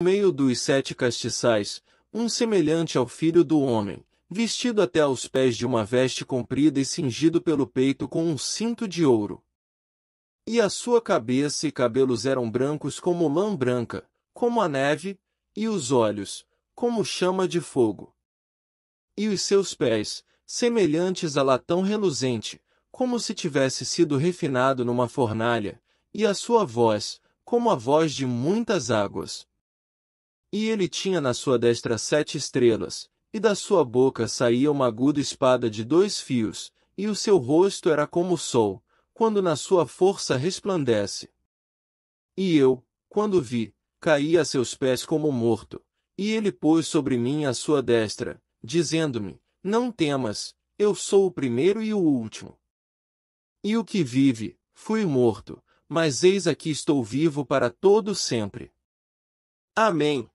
No meio dos sete castiçais, um semelhante ao filho do homem, vestido até aos pés de uma veste comprida e cingido pelo peito com um cinto de ouro. E a sua cabeça e cabelos eram brancos como lã branca, como a neve, e os olhos, como chama de fogo. E os seus pés, semelhantes a latão reluzente, como se tivesse sido refinado numa fornalha, e a sua voz, como a voz de muitas águas. E ele tinha na sua destra sete estrelas, e da sua boca saía uma aguda espada de dois fios, e o seu rosto era como o sol, quando na sua força resplandece. E eu, quando vi, caí a seus pés como morto, e ele pôs sobre mim a sua destra, dizendo-me: Não temas, eu sou o primeiro e o último. E o que vive, fui morto, mas eis aqui estou vivo para todo sempre. Amém.